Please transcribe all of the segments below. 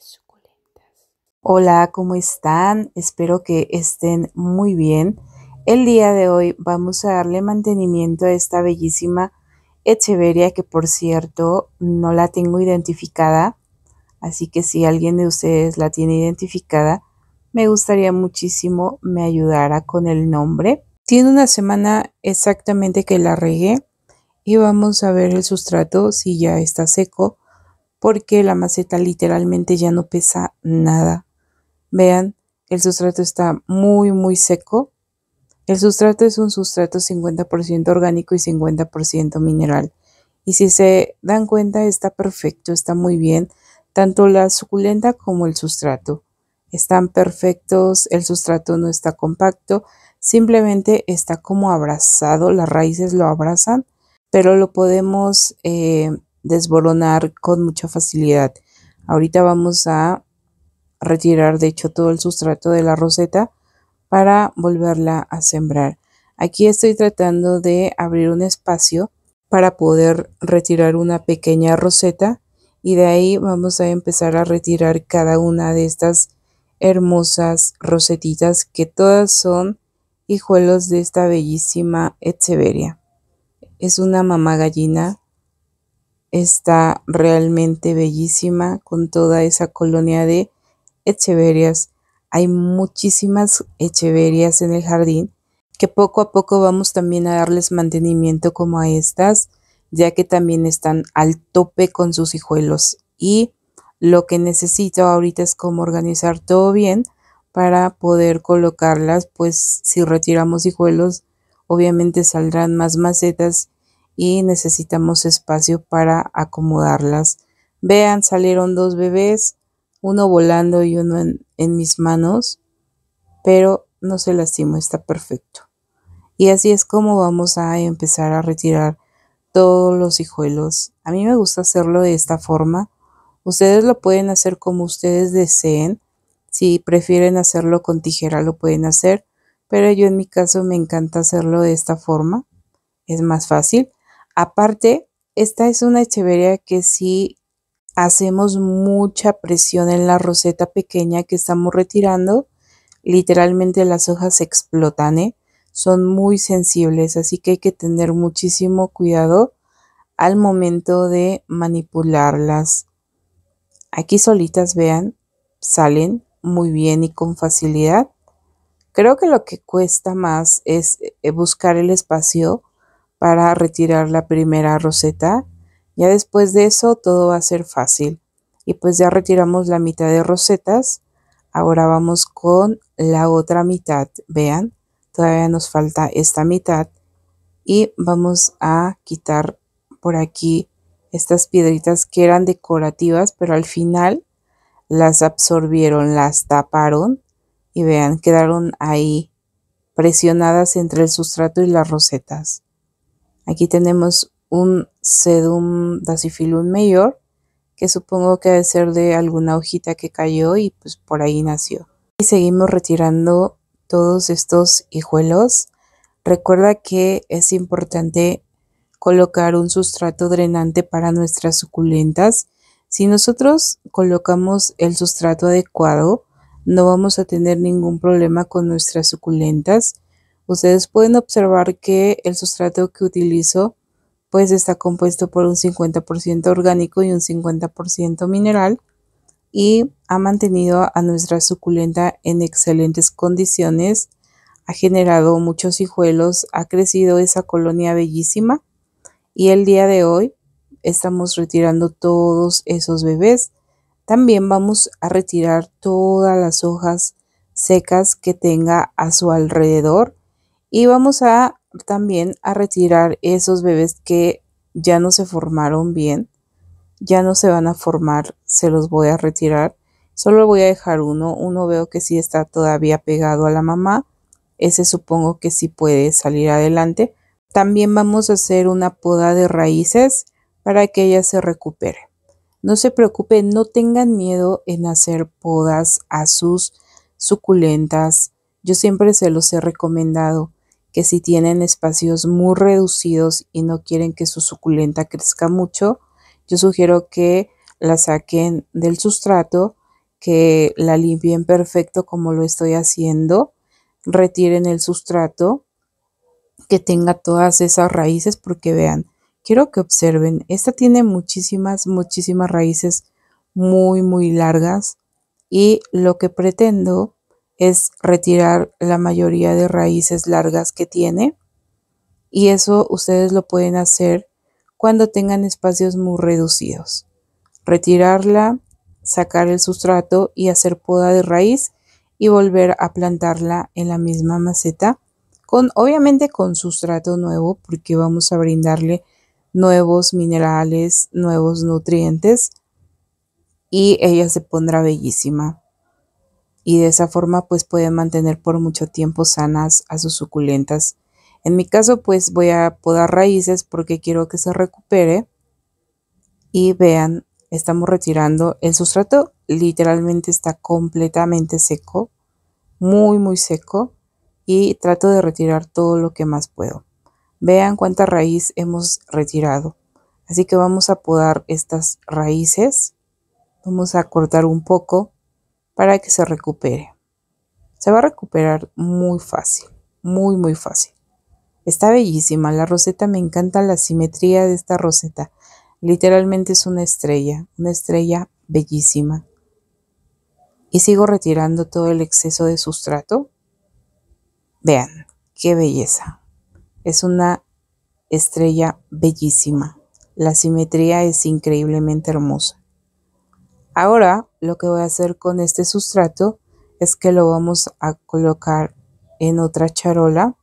suculentas. Hola, ¿cómo están? Espero que estén muy bien. El día de hoy vamos a darle mantenimiento a esta bellísima echeveria que por cierto no la tengo identificada. Así que si alguien de ustedes la tiene identificada, me gustaría muchísimo me ayudara con el nombre. Tiene una semana exactamente que la regué y vamos a ver el sustrato si ya está seco porque la maceta literalmente ya no pesa nada. Vean, el sustrato está muy muy seco. El sustrato es un sustrato 50% orgánico y 50% mineral. Y si se dan cuenta está perfecto, está muy bien, tanto la suculenta como el sustrato. Están perfectos, el sustrato no está compacto, simplemente está como abrazado, las raíces lo abrazan, pero lo podemos eh, desboronar con mucha facilidad. Ahorita vamos a retirar de hecho todo el sustrato de la roseta para volverla a sembrar. Aquí estoy tratando de abrir un espacio para poder retirar una pequeña roseta y de ahí vamos a empezar a retirar cada una de estas hermosas rosetitas que todas son hijuelos de esta bellísima Etseveria. Es una mamá gallina está realmente bellísima con toda esa colonia de echeverias. Hay muchísimas echeverias en el jardín que poco a poco vamos también a darles mantenimiento como a estas, ya que también están al tope con sus hijuelos. Y lo que necesito ahorita es cómo organizar todo bien para poder colocarlas, pues si retiramos hijuelos, obviamente saldrán más macetas y necesitamos espacio para acomodarlas. Vean, salieron dos bebés, uno volando y uno en, mis manos, pero no se lastimó, está perfecto. Y así es como vamos a empezar a retirar todos los hijuelos. A mí me gusta hacerlo de esta forma. Ustedes lo pueden hacer como ustedes deseen. Si prefieren hacerlo con tijera lo pueden hacer, pero yo en mi caso me encanta hacerlo de esta forma. Es más fácil Aparte, esta es una echeveria que si hacemos mucha presión en la roseta pequeña que estamos retirando. Literalmente las hojas explotan, ¿eh? son muy sensibles, así que hay que tener muchísimo cuidado al momento de manipularlas. Aquí solitas, vean, salen muy bien y con facilidad. Creo que lo que cuesta más es eh, buscar el espacio para retirar la primera roseta. Ya después de eso todo va a ser fácil. Y pues ya retiramos la mitad de rosetas. Ahora vamos con la otra mitad. Vean, todavía nos falta esta mitad. Y vamos a quitar por aquí estas piedritas que eran decorativas, pero al final las absorbieron, las taparon y vean, quedaron ahí presionadas entre el sustrato y las rosetas. Aquí tenemos un sedum dacifilum mayor, que supongo que debe ser de alguna hojita que cayó y pues por ahí nació. Y seguimos retirando todos estos hijuelos. Recuerda que es importante colocar un sustrato drenante para nuestras suculentas. Si nosotros colocamos el sustrato adecuado, no vamos a tener ningún problema con nuestras suculentas. Ustedes pueden observar que el sustrato que utilizo pues está compuesto por un 50% orgánico y un 50% mineral y ha mantenido a nuestra suculenta en excelentes condiciones, ha generado muchos hijuelos, ha crecido esa colonia bellísima y el día de hoy estamos retirando todos esos bebés. También vamos a retirar todas las hojas secas que tenga a su alrededor y vamos a también a retirar esos bebés que ya no se formaron bien, ya no se van a formar, se los voy a retirar. Solo voy a dejar uno, uno veo que sí está todavía pegado a la mamá, ese supongo que sí puede salir adelante. También vamos a hacer una poda de raíces para que ella se recupere. No se preocupen, no tengan miedo en hacer podas a sus suculentas. Yo siempre se los he recomendado que si tienen espacios muy reducidos y no quieren que su suculenta crezca mucho, yo sugiero que la saquen del sustrato, que la limpien perfecto como lo estoy haciendo, retiren el sustrato, que tenga todas esas raíces, porque vean, quiero que observen, esta tiene muchísimas, muchísimas raíces muy, muy largas y lo que pretendo es retirar la mayoría de raíces largas que tiene y eso ustedes lo pueden hacer cuando tengan espacios muy reducidos. Retirarla, sacar el sustrato y hacer poda de raíz y volver a plantarla en la misma maceta con obviamente con sustrato nuevo porque vamos a brindarle nuevos minerales, nuevos nutrientes y ella se pondrá bellísima y de esa forma pues pueden mantener por mucho tiempo sanas a sus suculentas. En mi caso pues voy a podar raíces porque quiero que se recupere y vean, estamos retirando el sustrato, literalmente está completamente seco, muy muy seco y trato de retirar todo lo que más puedo. Vean cuánta raíz hemos retirado. Así que vamos a podar estas raíces. Vamos a cortar un poco para que se recupere. Se va a recuperar muy fácil, muy, muy fácil. Está bellísima la roseta, me encanta la simetría de esta roseta. Literalmente es una estrella, una estrella bellísima. Y sigo retirando todo el exceso de sustrato. Vean, qué belleza. Es una estrella bellísima. La simetría es increíblemente hermosa. Ahora lo que voy a hacer con este sustrato es que lo vamos a colocar en otra charola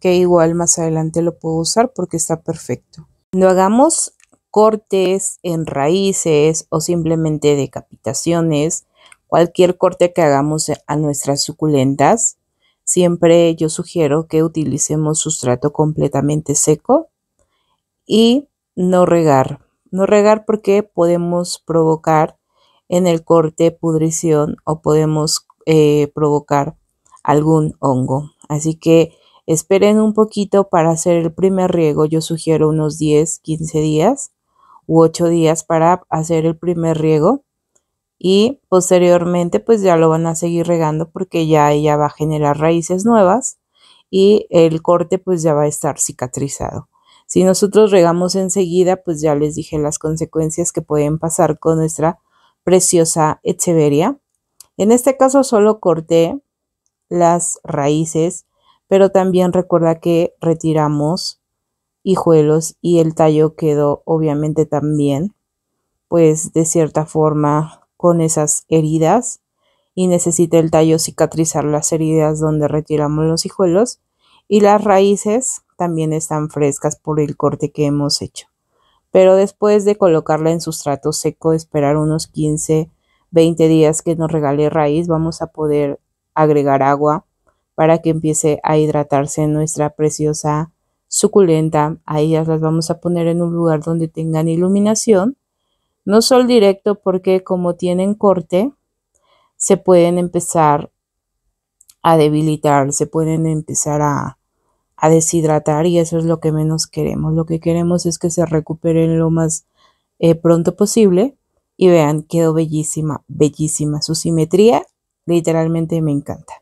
que igual más adelante lo puedo usar porque está perfecto. No hagamos cortes en raíces o simplemente decapitaciones, cualquier corte que hagamos a nuestras suculentas, siempre yo sugiero que utilicemos sustrato completamente seco y no regar. No regar porque podemos provocar en el corte, pudrición o podemos eh, provocar algún hongo. Así que esperen un poquito para hacer el primer riego. Yo sugiero unos 10, 15 días u 8 días para hacer el primer riego. Y posteriormente pues ya lo van a seguir regando porque ya ella va a generar raíces nuevas y el corte pues ya va a estar cicatrizado. Si nosotros regamos enseguida, pues ya les dije las consecuencias que pueden pasar con nuestra Preciosa Echeveria. En este caso solo corté las raíces, pero también recuerda que retiramos hijuelos y el tallo quedó obviamente también, pues de cierta forma con esas heridas y necesita el tallo cicatrizar las heridas donde retiramos los hijuelos y las raíces también están frescas por el corte que hemos hecho pero después de colocarla en sustrato seco, esperar unos 15, 20 días que nos regale raíz, vamos a poder agregar agua para que empiece a hidratarse nuestra preciosa suculenta. Ahí ellas las vamos a poner en un lugar donde tengan iluminación, no sol directo porque como tienen corte, se pueden empezar a debilitar, se pueden empezar a, a deshidratar y eso es lo que menos queremos. Lo que queremos es que se recuperen lo más eh, pronto posible y vean, quedó bellísima, bellísima. Su simetría literalmente me encanta.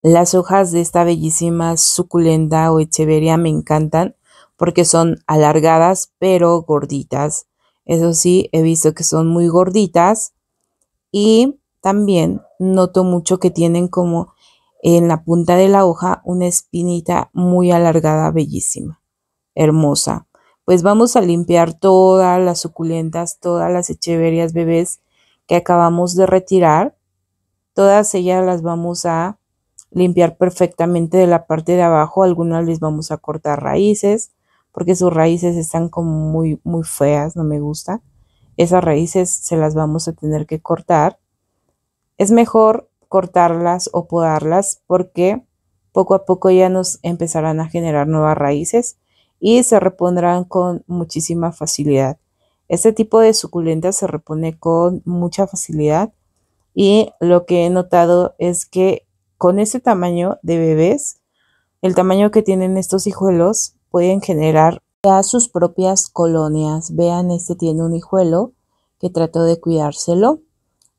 Las hojas de esta bellísima suculenta o echeveria me encantan porque son alargadas pero gorditas. Eso sí, he visto que son muy gorditas y también noto mucho que tienen como en la punta de la hoja una espinita muy alargada, bellísima, hermosa. Pues vamos a limpiar todas las suculentas, todas las echeverias bebés que acabamos de retirar. Todas ellas las vamos a limpiar perfectamente de la parte de abajo. Algunas les vamos a cortar raíces porque sus raíces están como muy, muy feas, no me gusta. Esas raíces se las vamos a tener que cortar. Es mejor cortarlas o podarlas porque poco a poco ya nos empezarán a generar nuevas raíces y se repondrán con muchísima facilidad. Este tipo de suculenta se repone con mucha facilidad y lo que he notado es que con este tamaño de bebés, el tamaño que tienen estos hijuelos pueden generar ya sus propias colonias. Vean, este tiene un hijuelo que trató de cuidárselo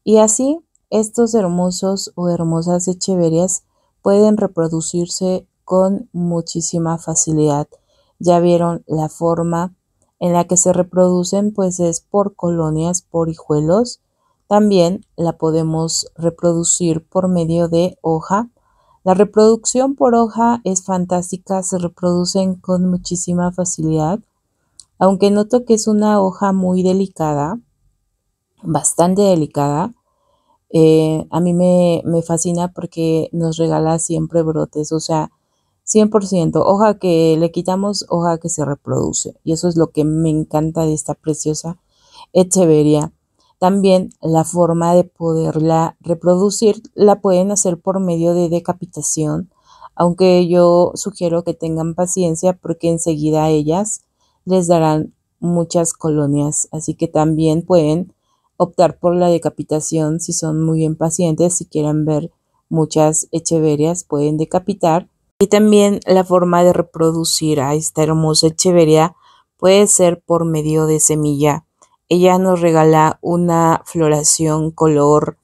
y así estos hermosos o hermosas echeverias pueden reproducirse con muchísima facilidad. Ya vieron la forma en la que se reproducen, pues es por colonias, por hijuelos. También la podemos reproducir por medio de hoja. La reproducción por hoja es fantástica, se reproducen con muchísima facilidad. Aunque noto que es una hoja muy delicada, bastante delicada, eh, a mí me, fascina porque nos regala siempre brotes, o sea, 100%, hoja que le quitamos, hoja que se reproduce. Y eso es lo que me encanta de esta preciosa echeveria. También la forma de poderla reproducir la pueden hacer por medio de decapitación, aunque yo sugiero que tengan paciencia porque enseguida ellas les darán muchas colonias, así que también pueden optar por la decapitación si son muy impacientes, si quieren ver muchas echeverias pueden decapitar. Y también la forma de reproducir a esta hermosa echeveria puede ser por medio de semilla. Ella nos regala una floración color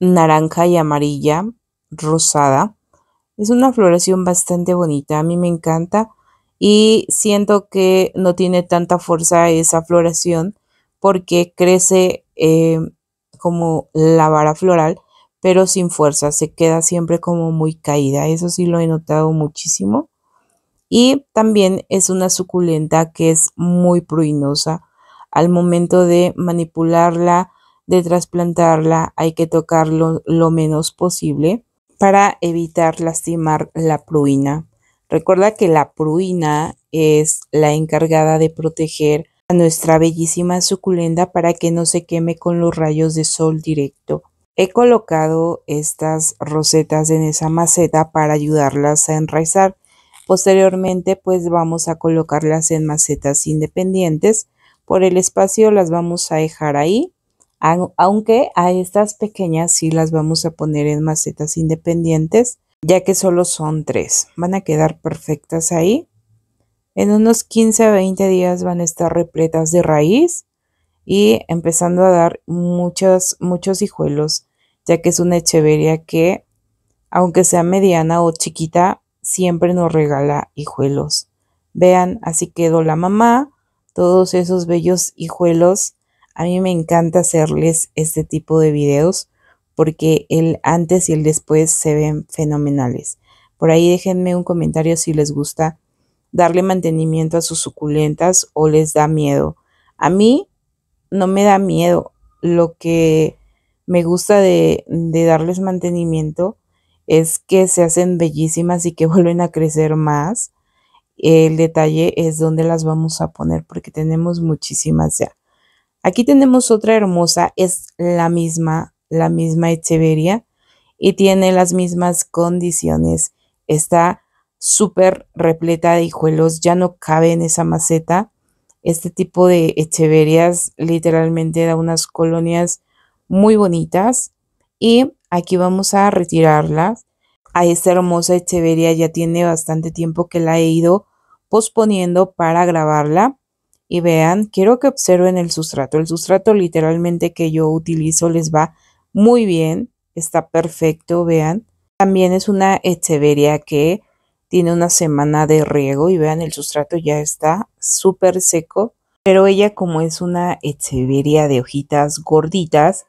naranja y amarilla, rosada. Es una floración bastante bonita, a mí me encanta y siento que no tiene tanta fuerza esa floración porque crece eh, como la vara floral, pero sin fuerza, se queda siempre como muy caída. Eso sí lo he notado muchísimo. Y también es una suculenta que es muy pruinosa. Al momento de manipularla, de trasplantarla, hay que tocarlo lo menos posible para evitar lastimar la pruina. Recuerda que la pruina es la encargada de proteger a nuestra bellísima suculenta para que no se queme con los rayos de sol directo. He colocado estas rosetas en esa maceta para ayudarlas a enraizar. Posteriormente pues vamos a colocarlas en macetas independientes. Por el espacio las vamos a dejar ahí, aunque a estas pequeñas sí las vamos a poner en macetas independientes, ya que solo son tres. Van a quedar perfectas ahí. En unos 15 a 20 días van a estar repletas de raíz y empezando a dar muchos, muchos hijuelos, ya que es una echeveria que, aunque sea mediana o chiquita, siempre nos regala hijuelos. Vean, así quedó la mamá, todos esos bellos hijuelos. A mí me encanta hacerles este tipo de videos porque el antes y el después se ven fenomenales. Por ahí déjenme un comentario si les gusta darle mantenimiento a sus suculentas o les da miedo. A mí no me da miedo. Lo que me gusta de, darles mantenimiento es que se hacen bellísimas y que vuelven a crecer más. El detalle es dónde las vamos a poner porque tenemos muchísimas ya. Aquí tenemos otra hermosa, es la misma, la misma Echeveria y tiene las mismas condiciones. Está súper repleta de hijuelos, ya no cabe en esa maceta. Este tipo de echeverias literalmente da unas colonias muy bonitas y aquí vamos a retirarlas. A esta hermosa echeveria ya tiene bastante tiempo que la he ido posponiendo para grabarla. Y vean, quiero que observen el sustrato. El sustrato literalmente que yo utilizo les va muy bien. Está perfecto, vean. También es una echeveria que tiene una semana de riego y vean el sustrato ya está súper seco. Pero ella como es una echeveria de hojitas gorditas,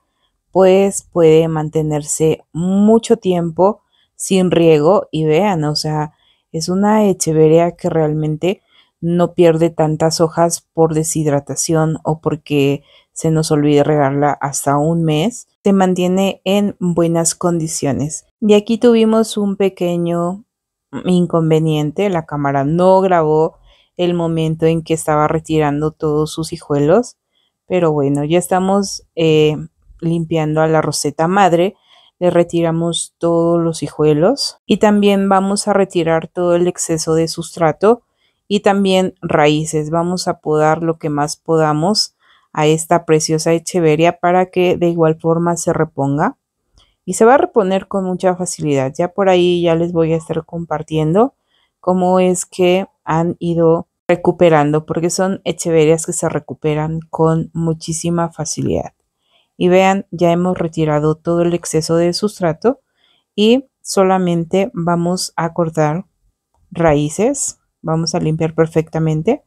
pues puede mantenerse mucho tiempo sin riego y vean, o sea, es una echeveria que realmente no pierde tantas hojas por deshidratación o porque se nos olvide regarla hasta un mes, se mantiene en buenas condiciones. Y aquí tuvimos un pequeño inconveniente, la cámara no grabó el momento en que estaba retirando todos sus hijuelos, pero bueno, ya estamos eh, limpiando a la roseta madre, le retiramos todos los hijuelos y también vamos a retirar todo el exceso de sustrato y también raíces, vamos a podar lo que más podamos a esta preciosa echeveria para que de igual forma se reponga y se va a reponer con mucha facilidad. Ya por ahí ya les voy a estar compartiendo cómo es que han ido recuperando, porque son echeverias que se recuperan con muchísima facilidad. Y vean, ya hemos retirado todo el exceso de sustrato y solamente vamos a cortar raíces, vamos a limpiar perfectamente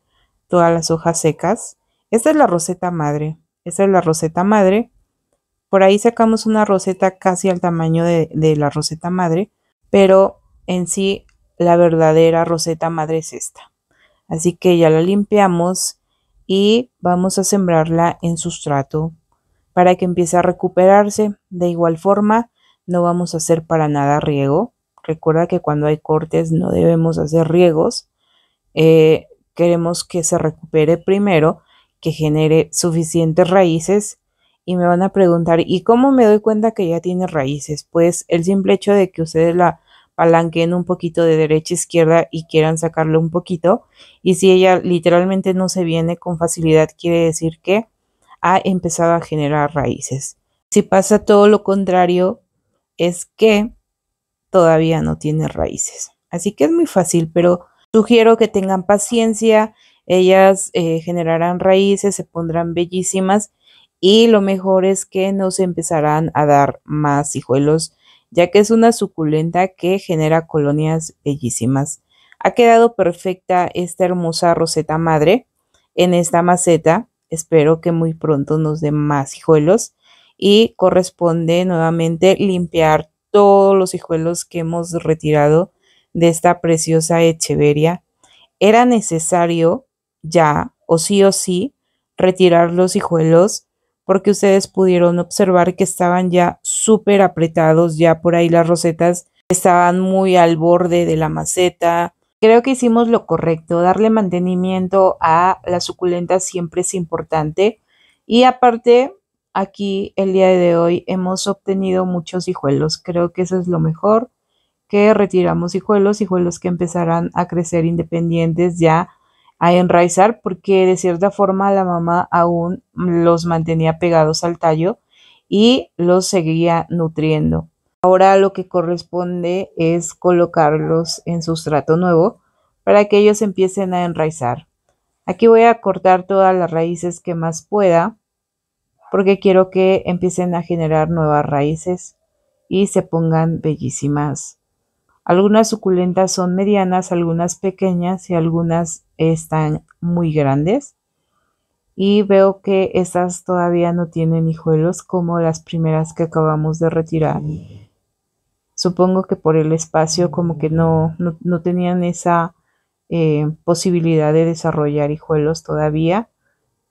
todas las hojas secas. Esta es la roseta madre, esta es la roseta madre por ahí sacamos una roseta casi al tamaño de, la roseta madre, pero en sí la verdadera roseta madre es esta. Así que ya la limpiamos y vamos a sembrarla en sustrato para que empiece a recuperarse. De igual forma, no vamos a hacer para nada riego. Recuerda que cuando hay cortes no debemos hacer riegos. Eh, queremos que se recupere primero, que genere suficientes raíces y me van a preguntar, ¿y cómo me doy cuenta que ya tiene raíces? Pues el simple hecho de que ustedes la palanquen un poquito de derecha a izquierda y quieran sacarle un poquito. Y si ella literalmente no se viene con facilidad, quiere decir que ha empezado a generar raíces. Si pasa todo lo contrario, es que todavía no tiene raíces. Así que es muy fácil, pero sugiero que tengan paciencia. Ellas eh, generarán raíces, se pondrán bellísimas y lo mejor es que nos empezarán a dar más hijuelos, ya que es una suculenta que genera colonias bellísimas. Ha quedado perfecta esta hermosa roseta madre en esta maceta. Espero que muy pronto nos den más hijuelos y corresponde nuevamente limpiar todos los hijuelos que hemos retirado de esta preciosa echeveria. Era necesario ya, o sí o sí, retirar los hijuelos porque ustedes pudieron observar que estaban ya súper apretados, ya por ahí las rosetas estaban muy al borde de la maceta. Creo que hicimos lo correcto, darle mantenimiento a la suculenta siempre es importante y aparte aquí el día de hoy hemos obtenido muchos hijuelos, creo que eso es lo mejor que retiramos hijuelos, hijuelos que empezarán a crecer independientes ya a enraizar porque de cierta forma la mamá aún los mantenía pegados al tallo y los seguía nutriendo. Ahora lo que corresponde es colocarlos en sustrato nuevo para que ellos empiecen a enraizar. Aquí voy a cortar todas las raíces que más pueda porque quiero que empiecen a generar nuevas raíces y se pongan bellísimas. Algunas suculentas son medianas, algunas pequeñas y algunas están muy grandes. Y veo que estas todavía no tienen hijuelos como las primeras que acabamos de retirar. Supongo que por el espacio como que no, tenían esa eh, posibilidad de desarrollar hijuelos todavía.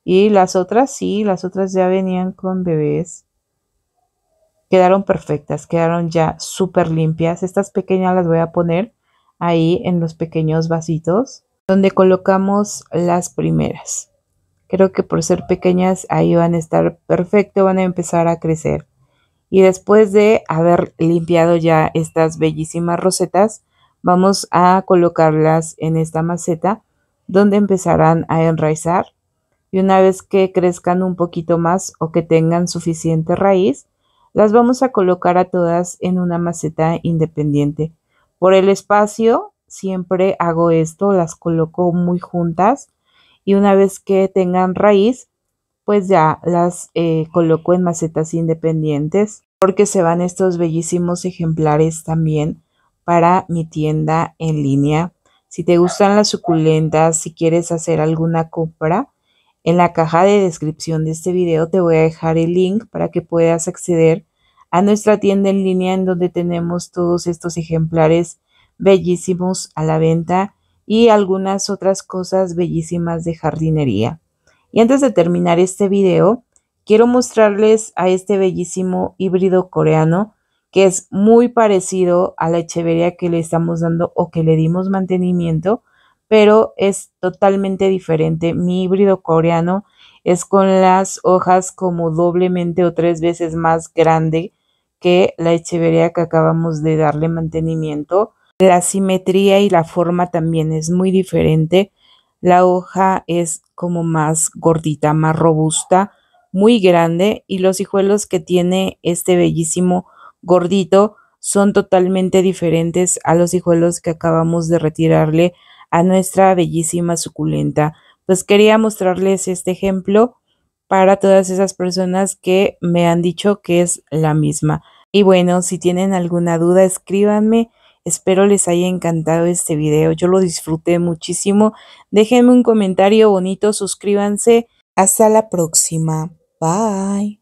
Y las otras sí, las otras ya venían con bebés quedaron perfectas, quedaron ya súper limpias. Estas pequeñas las voy a poner ahí en los pequeños vasitos donde colocamos las primeras. Creo que por ser pequeñas ahí van a estar perfecto, van a empezar a crecer. Y después de haber limpiado ya estas bellísimas rosetas, vamos a colocarlas en esta maceta donde empezarán a enraizar. Y una vez que crezcan un poquito más o que tengan suficiente raíz, las vamos a colocar a todas en una maceta independiente. Por el espacio siempre hago esto, las coloco muy juntas y una vez que tengan raíz, pues ya las eh, coloco en macetas independientes porque se van estos bellísimos ejemplares también para mi tienda en línea. Si te gustan las suculentas, si quieres hacer alguna compra, en la caja de descripción de este video te voy a dejar el link para que puedas acceder a nuestra tienda en línea en donde tenemos todos estos ejemplares bellísimos a la venta y algunas otras cosas bellísimas de jardinería. Y antes de terminar este video, quiero mostrarles a este bellísimo híbrido coreano que es muy parecido a la echeveria que le estamos dando o que le dimos mantenimiento, pero es totalmente diferente. Mi híbrido coreano es con las hojas como doblemente o tres veces más grande que la echeveria que acabamos de darle mantenimiento. La simetría y la forma también es muy diferente. La hoja es como más gordita, más robusta, muy grande y los hijuelos que tiene este bellísimo gordito son totalmente diferentes a los hijuelos que acabamos de retirarle a nuestra bellísima suculenta. Pues quería mostrarles este ejemplo para todas esas personas que me han dicho que es la misma. Y bueno, si tienen alguna duda, escríbanme. Espero les haya encantado este video. Yo lo disfruté muchísimo. Déjenme un comentario bonito, suscríbanse. Hasta la próxima. Bye.